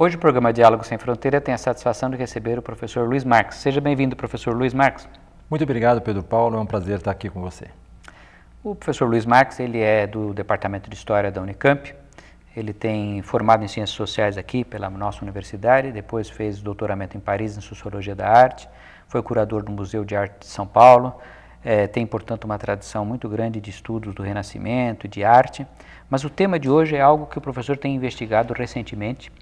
Hoje o programa Diálogo Sem Fronteira tem a satisfação de receber o professor Luiz Marques. Seja bem-vindo, professor Luiz Marques. Muito obrigado, Pedro Paulo. É um prazer estar aqui com você. O professor Luiz Marques, ele é do Departamento de História da Unicamp. Ele tem formado em Ciências Sociais aqui pela nossa universidade, depois fez doutoramento em Paris em Sociologia da Arte, foi curador do Museu de Arte de São Paulo, é, tem, portanto, uma tradição muito grande de estudos do Renascimento, e de arte, mas o tema de hoje é algo que o professor tem investigado recentemente,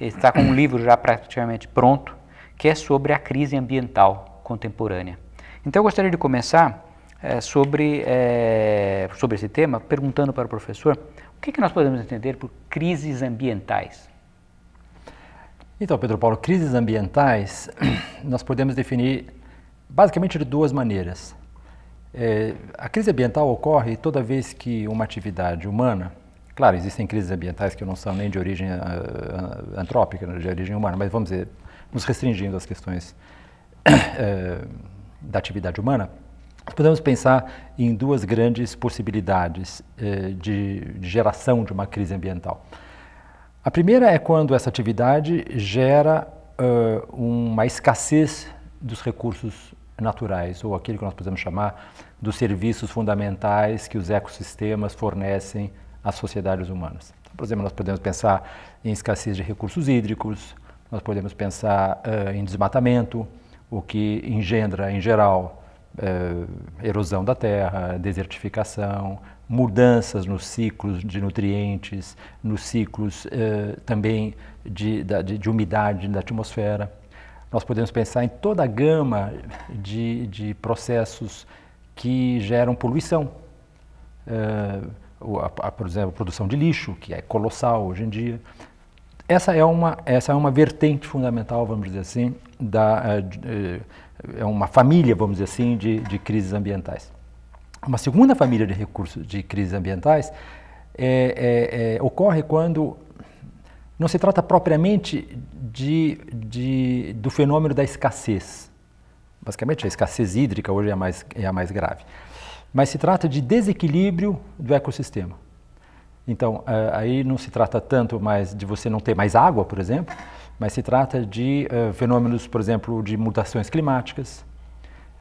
está com um livro já praticamente pronto, que é sobre a crise ambiental contemporânea. Então eu gostaria de começar é, sobre, é, sobre esse tema, perguntando para o professor o que, é que nós podemos entender por crises ambientais. Então, Pedro Paulo, crises ambientais nós podemos definir basicamente de duas maneiras. É, a crise ambiental ocorre toda vez que uma atividade humana Claro, existem crises ambientais que não são nem de origem uh, antrópica, de origem humana, mas vamos dizer, nos restringindo às questões uh, da atividade humana, podemos pensar em duas grandes possibilidades uh, de, de geração de uma crise ambiental. A primeira é quando essa atividade gera ah, uma escassez dos recursos naturais, ou aquilo que nós podemos chamar dos serviços fundamentais que os ecossistemas fornecem às sociedades humanas. Então, por exemplo, nós podemos pensar em escassez de recursos hídricos, nós podemos pensar uh, em desmatamento, o que engendra, em geral, uh, erosão da terra, desertificação, mudanças nos ciclos de nutrientes, nos ciclos eh, também de, de, de, umidade da atmosfera. Nós podemos pensar em toda a gama de, de processos que geram poluição a, a, por exemplo, a produção de lixo, que é colossal hoje em dia. Essa é uma, essa é uma vertente fundamental, vamos dizer assim, da, eh, eh, é uma família, vamos dizer assim, de, de crises ambientais. Uma segunda família de recursos de crises ambientais é, é, é, ocorre quando não se trata propriamente de, de, do fenômeno da escassez. Basicamente, a escassez hídrica hoje é a mais, é a mais grave mas se trata de desequilíbrio do ecossistema. Então, eh, aí não se trata tanto mais de você não ter mais água, por exemplo, mas se trata de eh, fenômenos, por exemplo, de mutações climáticas,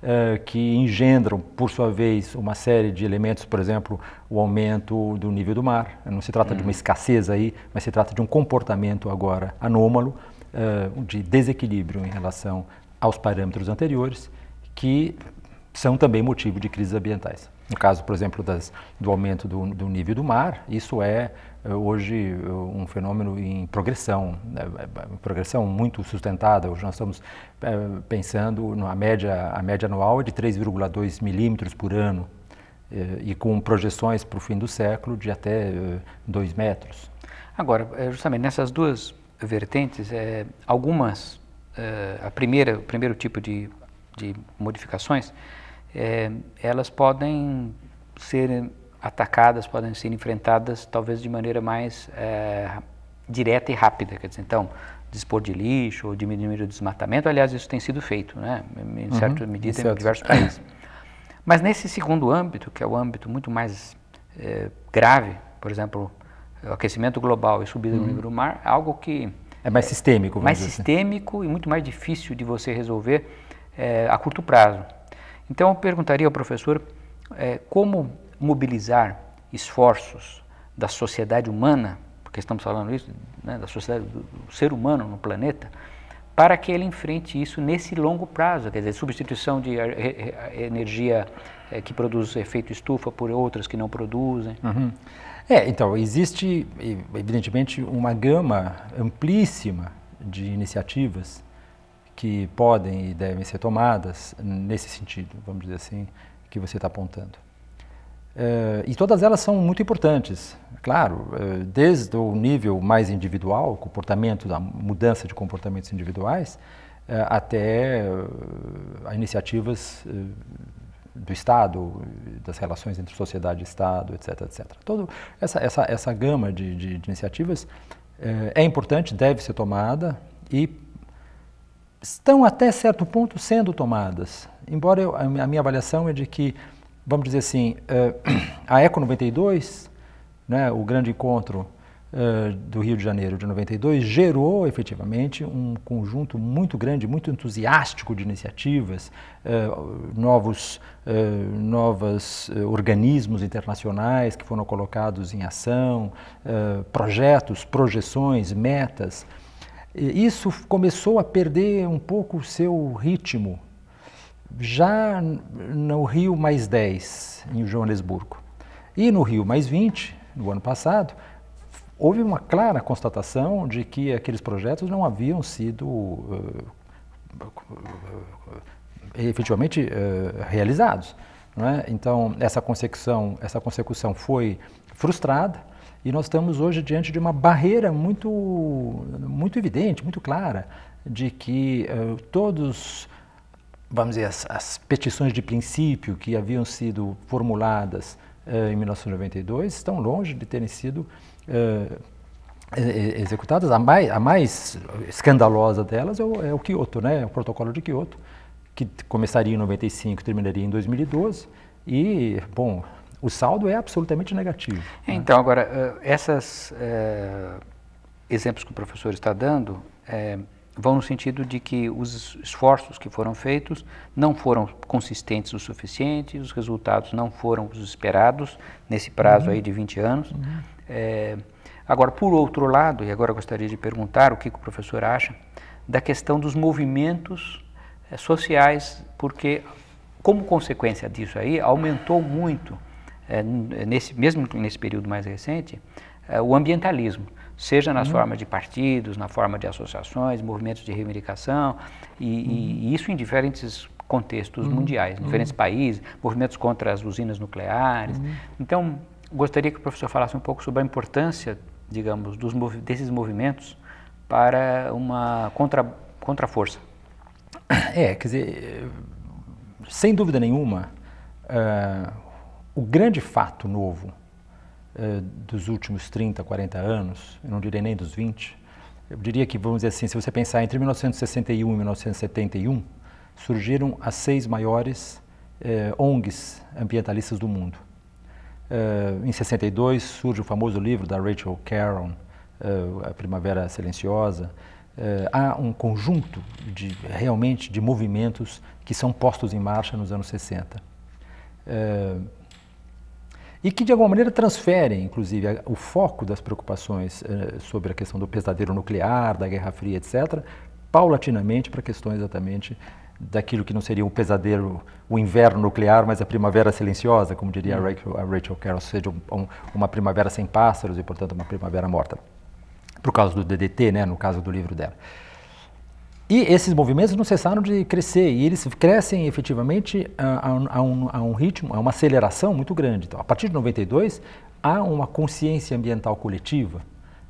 eh, que engendram, por sua vez, uma série de elementos, por exemplo, o aumento do nível do mar. Não se trata de uma uhum. escassez aí, mas se trata de um comportamento agora anômalo, de desequilíbrio em relação aos parâmetros anteriores, que são também motivo de crises ambientais. No caso, por exemplo, das, do aumento do, do, nível do mar, isso é eh, hoje eh, um fenômeno em progressão, né? É, é, progressão muito sustentada. Hoje nós estamos é, pensando na média, a média anual é de 3,2 milímetros por ano é, e com projeções para o fim do século de até 2 metros. Agora, justamente nessas duas vertentes, é, algumas, a primeira, o primeiro tipo de, de modificações é, elas podem ser atacadas, podem ser enfrentadas talvez de maneira mais é, direta e rápida. Quer dizer, então, dispor de lixo ou diminuir o desmatamento, aliás, isso tem sido feito, né, em uhum, certa medida, em, diversos países. Mas nesse segundo âmbito, que é o âmbito muito mais é, grave, por exemplo, o aquecimento global e subida uhum. do nível do mar, algo que... É mais sistêmico, Mais assim. sistêmico e muito mais difícil de você resolver é, a curto prazo. Então eu perguntaria ao professor é, como mobilizar esforços da sociedade humana, porque estamos falando isso, né, da sociedade do ser humano no planeta, para que ele enfrente isso nesse longo prazo, quer dizer, substituição de energia é, que produz efeito estufa por outras que não produzem. Uhum. É, então, existe, evidentemente, uma gama amplíssima de iniciativas que podem e devem ser tomadas nesse sentido, vamos dizer assim, que você está apontando. Eh, e todas elas são muito importantes, claro, eh, desde o nível mais individual, comportamento, a mudança de comportamentos individuais, eh, até iniciativas do Estado, das relações entre sociedade e Estado, etc, etc. Todo essa, essa, essa gama de, de, de iniciativas é importante, deve ser tomada e estão até certo ponto sendo tomadas. Embora eu, a minha avaliação é de que, vamos dizer assim, eh, a Eco 92, né, o grande encontro eh, do Rio de Janeiro de 92, gerou efetivamente um conjunto muito grande, muito entusiástico de iniciativas, eh, novos, novos organismos internacionais que foram colocados em ação, projetos, projeções, metas isso começou a perder um pouco o seu ritmo, já no Rio Mais 10, em Joanesburgo, e no Rio Mais 20, no ano passado, houve uma clara constatação de que aqueles projetos não haviam sido uh, efetivamente uh, realizados. É? Então, essa consecução, essa consecução foi frustrada e nós estamos hoje diante de uma barreira muito, muito evidente, muito clara, de que uh, todos, vamos dizer, as, as, petições de princípio que haviam sido formuladas uh, em 1992 estão longe de terem sido uh, executadas. A mais, a mais escandalosa delas é o, é o Kyoto, né? o protocolo de Kyoto, que começaria em 95 e terminaria em 2012. E, bom, o saldo é absolutamente negativo. Né? Então, né? agora, eh, esses é, eh, exemplos que o professor está dando é, vão no sentido de que os esforços que foram feitos não foram consistentes o suficiente, os resultados não foram os esperados nesse prazo uhum. aí de 20 anos. Uhum. É, agora, por outro lado, e agora gostaria de perguntar o que, que o professor acha da questão dos movimentos sociais, porque como consequência disso aí, aumentou muito é, é, nesse, mesmo nesse período mais recente, é, o ambientalismo, seja nas uhum. formas de partidos, na forma de associações, movimentos de reivindicação, e, uhum. e, isso em diferentes contextos uhum. mundiais, em uhum. diferentes países, movimentos contra as usinas nucleares. Uhum. Então, gostaria que o professor falasse um pouco sobre a importância, digamos, dos, desses movimentos para uma contra, contra força. É, quer dizer, sem dúvida nenhuma, uh, o grande fato novo eh, dos últimos 30, 40 anos, eu não diria nem dos 20, eu diria que, vamos dizer assim, se você pensar entre 1961 e 1971, surgiram as seis maiores eh, ONGs ambientalistas do mundo. Eh, em 62 surge o famoso livro da Rachel Caron, eh, A Primavera Silenciosa. há um conjunto de, realmente de movimentos que são postos em marcha nos anos 60. Uh, e que de alguma maneira transferem, inclusive, o foco das preocupações eh, sobre a questão do pesadelo nuclear, da Guerra Fria, etc., paulatinamente para questões exatamente daquilo que não seria um pesadelo, o inverno nuclear, mas a primavera silenciosa, como diria a hum. Rachel, a Rachel Carroll, ou seja, um, uma primavera sem pássaros e, portanto, uma primavera morta, por causa do DDT, né, no caso do livro dela. E esses movimentos não cessaram de crescer e eles crescem efetivamente a, a, um, a um ritmo, a uma aceleração muito grande. Então, a partir de 92, há uma consciência ambiental coletiva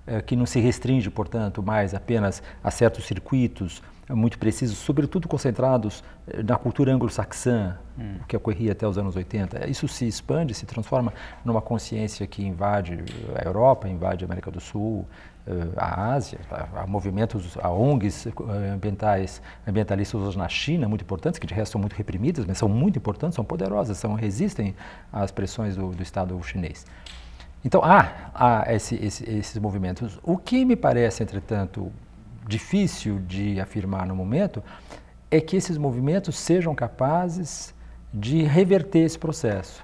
eh, que não se restringe, portanto, mais apenas a certos circuitos muito precisos, sobretudo concentrados eh, na cultura anglo-saxã, hum. que ocorria até os anos 80. Isso se expande, se transforma numa consciência que invade a Europa, invade a América do Sul, eh, a Ásia, tá? há movimentos, há ONGs eh, ambientais, ambientalistas hoje na China, muito importantes, que de resto são muito reprimidas, mas são muito importantes, são poderosas, são, resistem às pressões do, do Estado chinês. Então, há, há esse, esse, esses movimentos. O que me parece, entretanto, difícil de afirmar no momento, é que esses movimentos sejam capazes de reverter esse processo.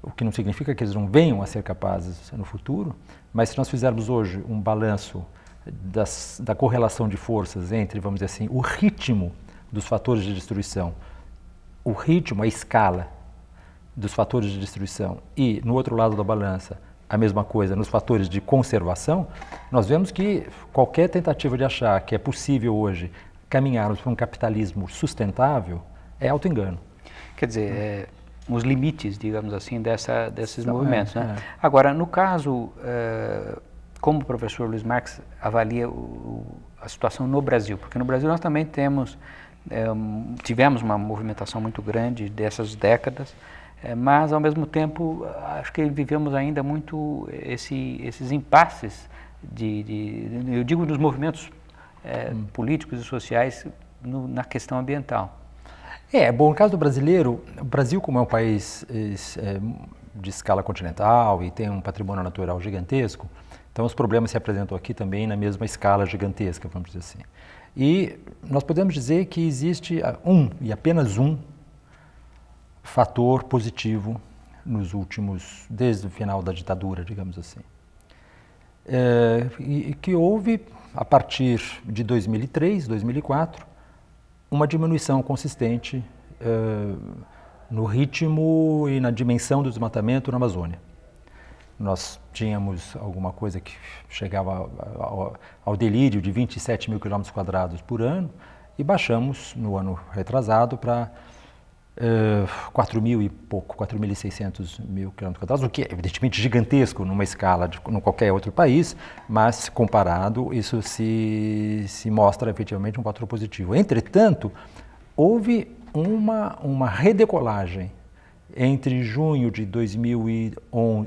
O que não significa que eles não venham a ser capazes no futuro, mas se nós fizermos hoje um balanço das, da correlação de forças entre, vamos dizer assim, o ritmo dos fatores de destruição, o ritmo, a escala dos fatores de destruição e, no outro lado da balança, a mesma coisa nos fatores de conservação, nós vemos que qualquer tentativa de achar que é possível hoje caminharmos para um capitalismo sustentável é autoengano. Quer dizer, é, os limites, digamos assim, dessa, desses movimentos. né? é. Agora, no caso, eh, como o professor Luiz Marx avalia o, a situação no Brasil? Porque no Brasil nós também temos, eh, tivemos uma movimentação muito grande dessas décadas, é, mas, ao mesmo tempo, acho que vivemos ainda muito esse, esses impasses, de, de, eu digo, dos movimentos é, hum. políticos e sociais no, na questão ambiental. É, bom, no caso do brasileiro, o Brasil, como é um país é, é de escala continental e tem um patrimônio natural gigantesco, então os problemas se apresentam aqui também na mesma escala gigantesca, vamos dizer assim. E nós podemos dizer que existe ah, um, e apenas um, fator positivo nos últimos, desde o final da ditadura, digamos assim. É, e, que houve, a partir de 2003, 2004, uma diminuição consistente é, no ritmo e na dimensão do desmatamento na Amazônia. Nós tínhamos alguma coisa que chegava ao, ao delírio de 27 mil quilômetros quadrados por ano e baixamos no ano retrasado para uh, ah, 4 mil e pouco, 4.600 mil quilômetros quadrados, o que é evidentemente gigantesco numa escala de num qualquer outro país, mas comparado, isso se, se mostra efetivamente um fator positivo. Entretanto, houve uma, uma redecolagem entre junho de 2011,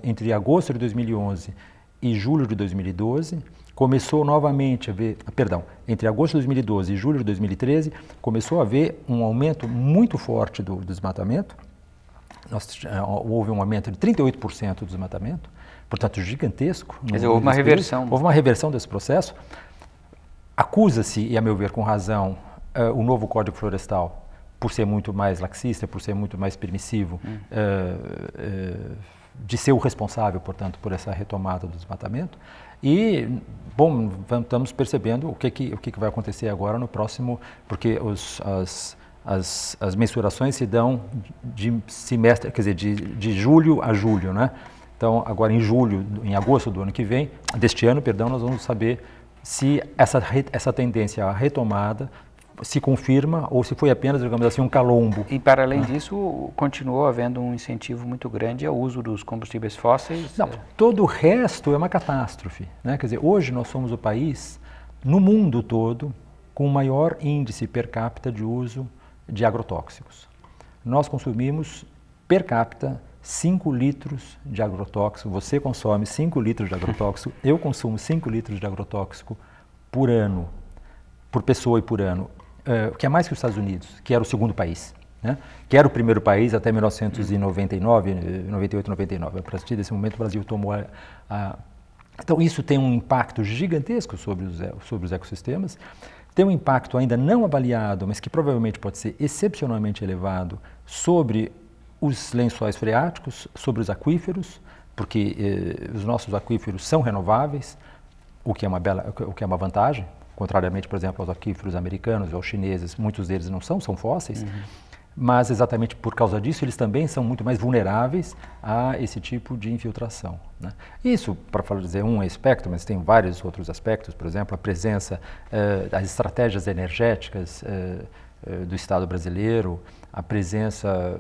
entre agosto de 2011 e julho de 2012, começou novamente a ver, perdão, entre agosto de 2012 e julho de 2013, começou a haver um aumento muito forte do desmatamento. Nós, eh, houve um aumento de 38% do desmatamento, portanto gigantesco. Quer dizer, houve uma período. reversão. Houve uma reversão desse processo. Acusa-se, e a meu ver com razão, uh, o novo Código Florestal por ser muito mais laxista, por ser muito mais permissivo, hum. uh, uh, de ser o responsável, portanto, por essa retomada do desmatamento. E, bom, estamos percebendo o que, que, o que, que vai acontecer agora no próximo, porque os, as, as, as mensurações se dão de semestre, quer dizer, de, de julho a julho, né? Então, agora em julho, em agosto do ano que vem, deste ano, perdão, nós vamos saber se essa, essa tendência à retomada se confirma ou se foi apenas, digamos assim, um calombo. E para além ah. disso, continuou havendo um incentivo muito grande ao uso dos combustíveis fósseis? Não, eh. todo o resto é uma catástrofe. Né? Quer dizer, hoje nós somos o país, no mundo todo, com o maior índice per capita de uso de agrotóxicos. Nós consumimos per capita 5 litros de agrotóxico, você consome 5 litros de agrotóxico, eu consumo 5 litros de agrotóxico por ano, por pessoa e por ano uh, que é mais que os Estados Unidos, que era o segundo país. Né? que era o primeiro país até 1999, 98, 99. A partir desse momento, o Brasil tomou a, a... Então, isso tem um impacto gigantesco sobre os, sobre os ecossistemas, tem um impacto ainda não avaliado, mas que provavelmente pode ser excepcionalmente elevado sobre os lençóis freáticos, sobre os aquíferos, porque eh, os nossos aquíferos são renováveis, o que é uma bela, o que é uma vantagem, contrariamente, por exemplo, aos aquíferos americanos e aos chineses, muitos deles não são, são fósseis. Uhum. Mas exatamente por causa disso, eles também são muito mais vulneráveis a esse tipo de infiltração. Né? Isso, para dizer um aspecto, mas tem vários outros aspectos, por exemplo, a presença eh, das estratégias energéticas eh, eh, do Estado brasileiro, a presença,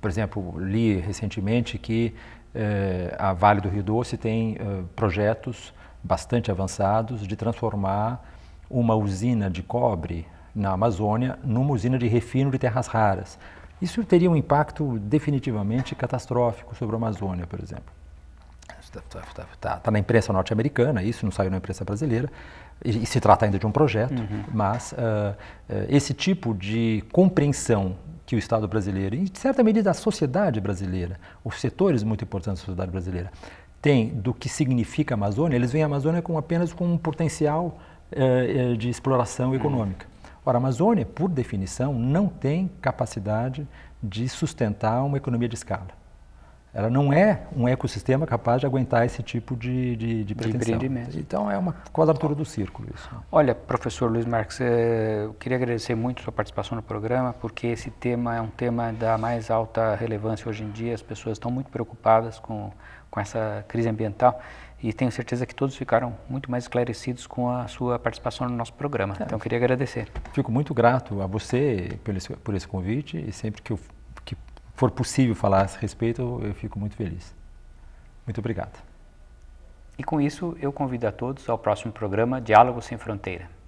por exemplo, li recentemente que eh, a Vale do Rio Doce tem eh, projetos bastante avançados de transformar uma usina de cobre na Amazônia numa usina de refino de terras raras. Isso teria um impacto definitivamente catastrófico sobre a Amazônia, por exemplo. Está tá, tá, na imprensa norte-americana, isso não saiu na imprensa brasileira, e, e se trata ainda de um projeto, uhum. mas uh, esse tipo de compreensão que o Estado brasileiro, e de certa medida a sociedade brasileira, os setores muito importantes da sociedade brasileira, tem do que significa a Amazônia, eles veem a Amazônia como apenas como um potencial é, é, de exploração uhum. econômica. Ora, a Amazônia, por definição, não tem capacidade de sustentar uma economia de escala. Ela não é um ecossistema capaz de aguentar esse tipo de, de, de pretensão. De então é uma quadratura do círculo isso. Né? Olha, professor Luiz Marques, é, eu queria agradecer muito sua participação no programa, porque esse tema é um tema da mais alta relevância hoje em dia. As pessoas estão muito preocupadas com, com essa crise ambiental e tenho certeza que todos ficaram muito mais esclarecidos com a sua participação no nosso programa. Tá. então, queria agradecer. Fico muito grato a você por esse, por esse convite e sempre que, eu, que for possível falar a esse respeito, eu fico muito feliz. Muito obrigado. E com isso, eu convido a todos ao próximo programa Diálogo Sem Fronteira.